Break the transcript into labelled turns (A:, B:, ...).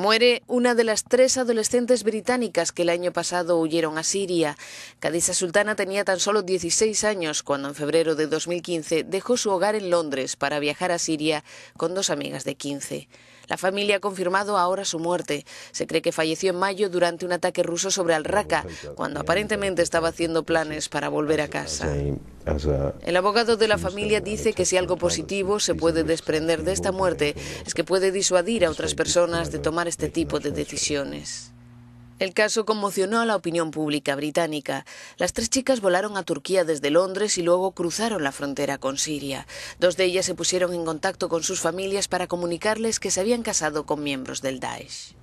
A: Muere una de las tres adolescentes británicas que el año pasado huyeron a Siria. kadisa Sultana tenía tan solo 16 años cuando en febrero de 2015 dejó su hogar en Londres para viajar a Siria con dos amigas de 15. La familia ha confirmado ahora su muerte. Se cree que falleció en mayo durante un ataque ruso sobre Al-Raqqa, cuando aparentemente estaba haciendo planes para volver a casa. El abogado de la familia dice que si algo positivo se puede desprender de esta muerte es que puede disuadir a otras personas de tomar este tipo de decisiones. El caso conmocionó a la opinión pública británica. Las tres chicas volaron a Turquía desde Londres y luego cruzaron la frontera con Siria. Dos de ellas se pusieron en contacto con sus familias para comunicarles que se habían casado con miembros del Daesh.